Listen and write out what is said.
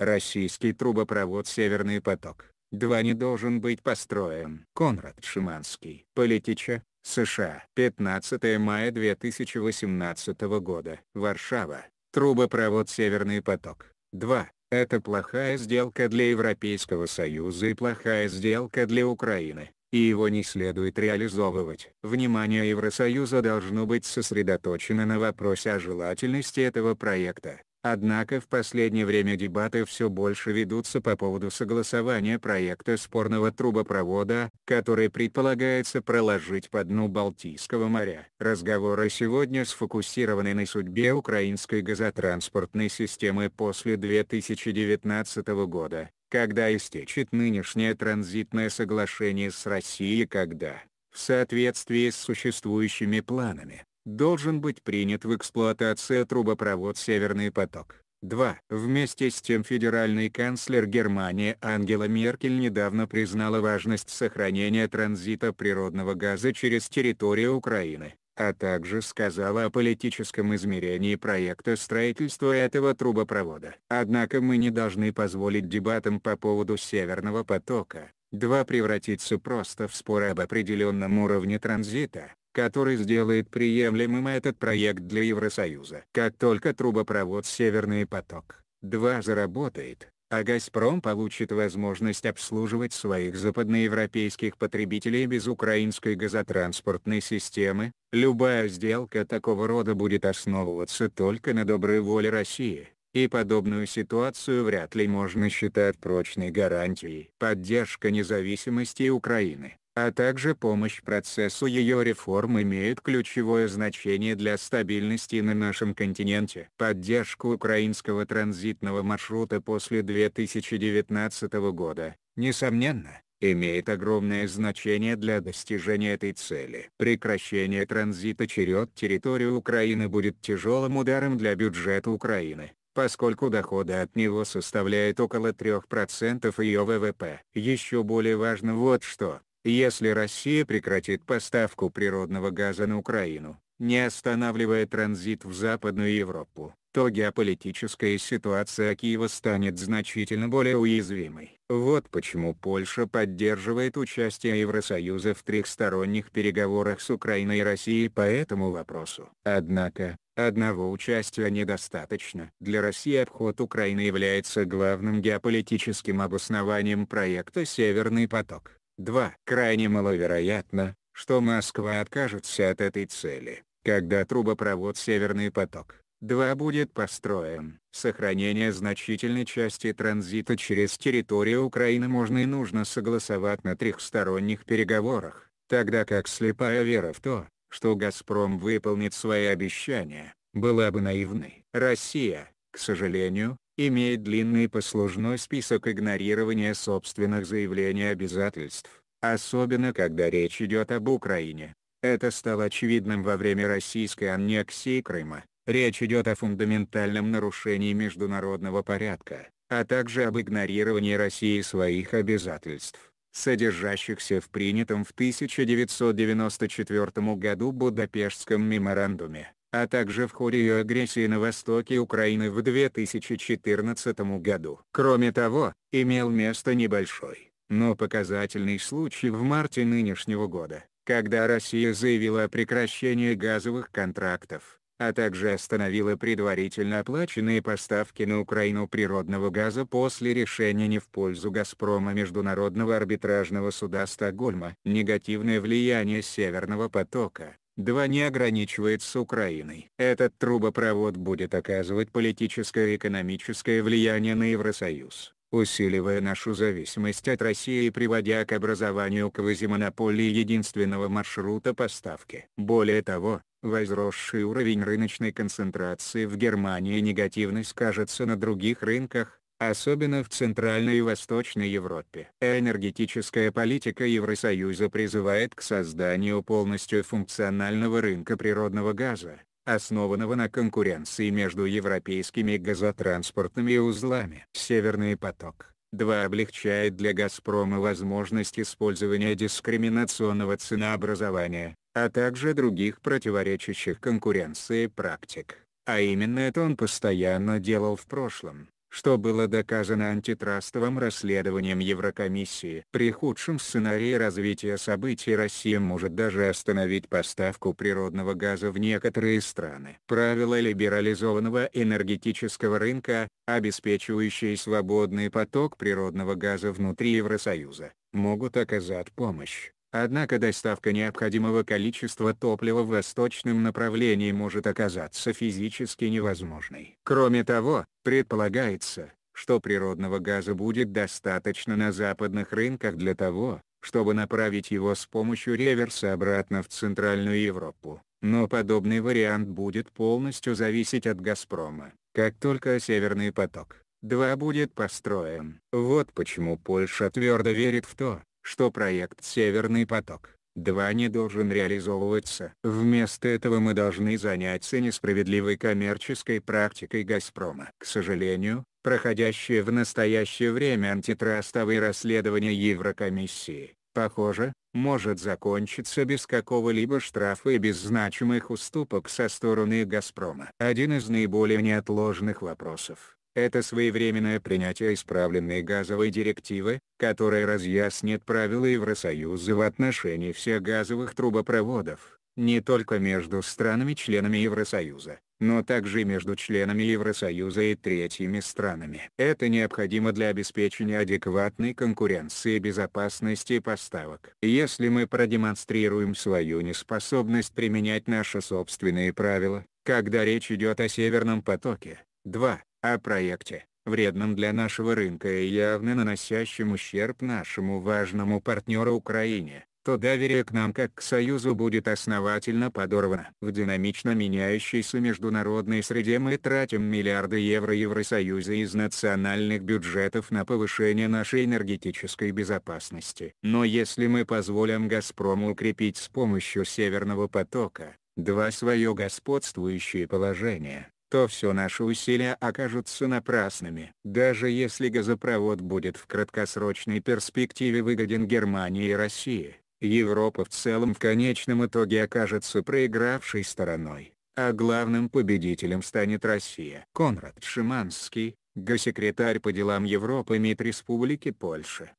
Российский трубопровод «Северный поток» 2 не должен быть построен. Конрад Шиманский. Политича, США. 15 мая 2018 года. Варшава. Трубопровод «Северный поток». 2. Это плохая сделка для Европейского Союза и плохая сделка для Украины, и его не следует реализовывать. Внимание Евросоюза должно быть сосредоточено на вопросе о желательности этого проекта. Однако в последнее время дебаты все больше ведутся по поводу согласования проекта спорного трубопровода, который предполагается проложить по дну Балтийского моря. Разговоры сегодня сфокусированы на судьбе украинской газотранспортной системы после 2019 года, когда истечет нынешнее транзитное соглашение с Россией когда, в соответствии с существующими планами, должен быть принят в эксплуатацию трубопровод «Северный поток». 2. Вместе с тем федеральный канцлер Германии Ангела Меркель недавно признала важность сохранения транзита природного газа через территорию Украины, а также сказала о политическом измерении проекта строительства этого трубопровода. Однако мы не должны позволить дебатам по поводу Северного потока, 2 превратиться просто в спор об определенном уровне транзита, который сделает приемлемым этот проект для Евросоюза. Как только трубопровод «Северный поток-2» заработает, а «Газпром» получит возможность обслуживать своих западноевропейских потребителей без украинской газотранспортной системы, любая сделка такого рода будет основываться только на доброй воле России. И подобную ситуацию вряд ли можно считать прочной гарантией. Поддержка независимости Украины а также помощь процессу ее реформ имеет ключевое значение для стабильности на нашем континенте. Поддержку украинского транзитного маршрута после 2019 года, несомненно, имеет огромное значение для достижения этой цели. Прекращение транзита через территорию Украины будет тяжелым ударом для бюджета Украины поскольку доходы от него составляют около 3% ее ВВП. Еще более важно вот что если Россия прекратит поставку природного газа на Украину, не останавливая транзит в Западную Европу, то геополитическая ситуация Киева станет значительно более уязвимой. Вот почему Польша поддерживает участие Евросоюза в трехсторонних переговорах с Украиной и Россией по этому вопросу. Однако, одного участия недостаточно. Для России обход Украины является главным геополитическим обоснованием проекта «Северный поток». 2. Крайне маловероятно, что Москва откажется от этой цели, когда трубопровод «Северный поток» 2 будет построен. Сохранение значительной части транзита через территорию Украины можно и нужно согласовать на трехсторонних переговорах, тогда как слепая вера в то, что «Газпром» выполнит свои обещания, была бы наивной. Россия, к сожалению, имеет длинный послужной список игнорирования собственных заявлений обязательств, особенно когда речь идет об Украине. Это стало очевидным во время российской аннексии Крыма. Речь идет о фундаментальном нарушении международного порядка, а также об игнорировании России своих обязательств, содержащихся в принятом в 1994 году Будапештском меморандуме а также в ходе ее агрессии на востоке Украины в 2014 году. Кроме того, имел место небольшой, но показательный случай в марте нынешнего года, когда Россия заявила о прекращении газовых контрактов, а также остановила предварительно оплаченные поставки на Украину природного газа после решения не в пользу «Газпрома» Международного арбитражного суда Стокгольма. Негативное влияние «Северного потока» 2 не ограничивается Украиной. Этот трубопровод будет оказывать политическое и экономическое влияние на Евросоюз, усиливая нашу зависимость от России и приводя к образованию квазимонополии единственного маршрута поставки. Более того, возросший уровень рыночной концентрации в Германии негативно скажется на других рынках, особенно в Центральной и Восточной Европе. Энергетическая политика Евросоюза призывает к созданию полностью функционального рынка природного газа, основанного на конкуренции между европейскими газотранспортными узлами. Северный поток 2 облегчает для «Газпрома» возможность использования дискриминационного ценообразования, а также других противоречащих конкуренции практик. А именно это он постоянно делал в прошлом что было доказано антитрастовым расследованием Еврокомиссии. При худшем сценарии развития событий Россия может даже остановить поставку природного газа в некоторые страны. Правила либерализованного энергетического рынка, обеспечивающие свободный поток природного газа внутри Евросоюза, могут оказать помощь. Однако доставка необходимого количества топлива в восточном направлении может оказаться физически невозможной. Кроме того, предполагается, что природного газа будет достаточно на западных рынках для того, чтобы направить его с помощью реверса обратно в Центральную Европу. Но подобный вариант будет полностью зависеть от «Газпрома», как только «Северный поток-2» будет построен. Вот почему Польша твердо верит в то, что проект «Северный поток» 2 не должен реализовываться. Вместо этого мы должны заняться несправедливой коммерческой практикой «Газпрома». К сожалению, проходящее в настоящее время антитрастовые расследования Еврокомиссии, похоже, может закончиться без какого-либо штрафа и без значимых уступок со стороны «Газпрома». Один из наиболее неотложных вопросов это своевременное принятие исправленной газовой директивы, которая разъяснит правила Евросоюза в отношении всех газовых трубопроводов, не только между странами-членами Евросоюза, но также между членами Евросоюза и третьими странами. Это необходимо для обеспечения адекватной конкуренции и безопасности поставок. Если мы продемонстрируем свою неспособность применять наши собственные правила, когда речь идет о Северном потоке, 2, о проекте, вредном для нашего рынка и явно наносящем ущерб нашему важному партнеру Украине, то доверие к нам как к Союзу будет основательно подорвано. В динамично меняющейся международной среде мы тратим миллиарды евро Евросоюза из национальных бюджетов на повышение нашей энергетической безопасности. Но если мы позволим «Газпрому» укрепить с помощью «Северного потока», два свое господствующее положение, то все наши усилия окажутся напрасными. Даже если газопровод будет в краткосрочной перспективе выгоден Германии и России, Европа в целом в конечном итоге окажется проигравшей стороной, а главным победителем станет Россия. Конрад Шиманский, госсекретарь по делам Европы МИД Республики Польша.